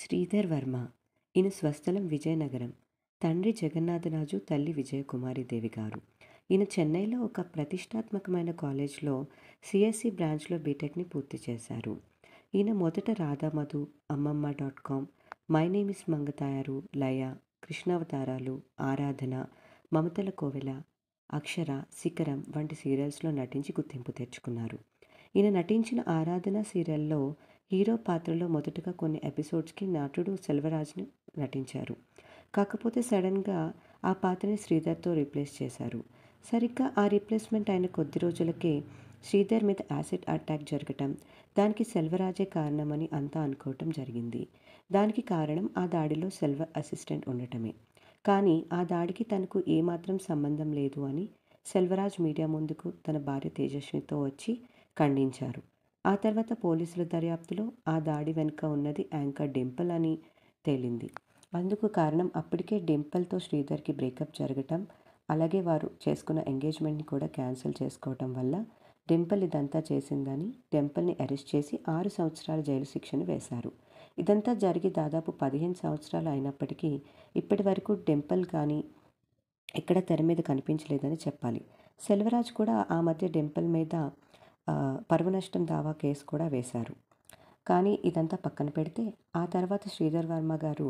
శ్రీధర్ వర్మ ఈయన స్వస్థలం విజయనగరం తండ్రి జగన్నాథరాజు తల్లి విజయకుమారిదేవి గారు ఈయన చెన్నైలో ఒక ప్రతిష్టాత్మకమైన కాలేజ్లో సిఎస్సి బ్రాంచ్లో బీటెక్ని పూర్తి చేశారు ఈయన మొదట Radhamadhu Ammamma dot com my name is Mangathayaru Laya Krishnavataralu Aradhana Mamathala కోవెల అక్షర శిఖరం వంటి సీరియల్స్లో నటించి గుర్తింపు తెచ్చుకున్నారు ఈయన నటించిన ఆరాధన సీరియల్లో హీరో పాత్రలో మొదటగా కొన్ని ఎపిసోడ్స్కి నటుడు సెల్వరాజ్ని నటించారు కాకపోతే సడన్గా ఆ పాత్రని శ్రీధర్తో రీప్లేస్ చేశారు సరిగ్గా ఆ రీప్లేస్మెంట్ అయిన కొద్ది రోజులకే శ్రీధర్ మీద యాసిడ్ అటాక్ జరగటం దానికి సెల్వరాజే కారణమని అంతా అనుకోవటం జరిగింది దానికి కారణం ఆ దాడిలో సెల్వర్ అసిస్టెంట్ ఉండటమే కానీ ఆ దాడికి తనకు ఏమాత్రం సంబంధం లేదు అని సెల్వరాజ్ మీడియా ముందుకు తన భార్య తేజస్వితో వచ్చి ఖండించారు ఆ తర్వాత పోలీసుల దర్యాప్తులో ఆ దాడి వెనుక ఉన్నది యాంకర్ డింపుల్ అని తేలింది అందుకు కారణం అప్పటికే డింపుల్తో శ్రీధర్కి బ్రేకప్ జరగటం అలాగే వారు చేసుకున్న ఎంగేజ్మెంట్ని కూడా క్యాన్సిల్ చేసుకోవటం వల్ల డింపుల్ ఇదంతా చేసిందని డింపుల్ని అరెస్ట్ చేసి ఆరు సంవత్సరాల జైలు శిక్షను వేశారు ఇదంతా జరిగి దాదాపు పదిహేను సంవత్సరాలు అయినప్పటికీ ఇప్పటి వరకు డింపుల్ కానీ ఎక్కడ తెర మీద కనిపించలేదని చెప్పాలి సెల్వరాజ్ కూడా ఆ మధ్య డింపుల్ మీద పరువు నష్టం దావా కేసు కూడా వేశారు కానీ ఇదంతా పక్కన పెడితే ఆ తర్వాత శ్రీధర్ వర్మ గారు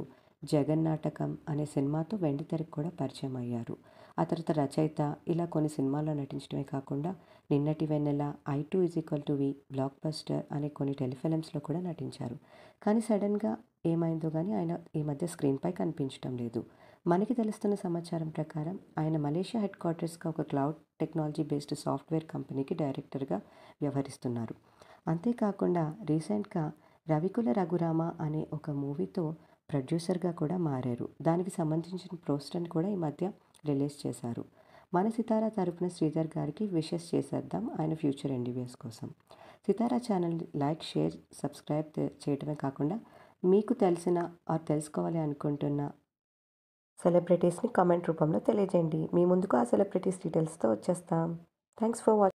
జగన్నాటకం అనే సినిమాతో వెండితెరకు కూడా పరిచయం అయ్యారు ఆ తర్వాత రచయిత ఇలా కొన్ని సినిమాల్లో నటించడమే కాకుండా Ninnati Vennela I two is equal to V blockbuster అనే కొన్ని టెలిఫిలిమ్స్లో కూడా నటించారు కానీ సడన్గా ఏమైందో కానీ ఆయన ఈ మధ్య స్క్రీన్పై కనిపించడం లేదు మనకి తెలుస్తున్న సమాచారం ప్రకారం ఆయన మలేషియా హెడ్ క్వార్టర్స్గా ఒక క్లౌడ్ టెక్నాలజీ బేస్డ్ సాఫ్ట్వేర్ కంపెనీకి డైరెక్టర్గా వ్యవహరిస్తున్నారు అంతేకాకుండా రీసెంట్గా రవికుల రఘురామ అనే ఒక మూవీతో ప్రొడ్యూసర్గా కూడా మారారు దానికి సంబంధించిన పోస్టర్ని కూడా ఈ మధ్య రిలీజ్ చేశారు మన సితారా తరపున శ్రీధర్ గారికి విషెస్ చేసేద్దాం ఆయన ఫ్యూచర్ ఎండివిఎస్ కోసం Sitara channel like share subscribe చేయడమే కాకుండా మీకు తెలిసిన ఆర్ తెలుసుకోవాలి అనుకుంటున్న సెలబ్రిటీస్ని కామెంట్ రూపంలో తెలియజేయండి మీ ముందుకు ఆ సెలబ్రిటీస్ డీటెయిల్స్తో వచ్చేస్తాం థ్యాంక్స్ ఫర్ వాచింగ్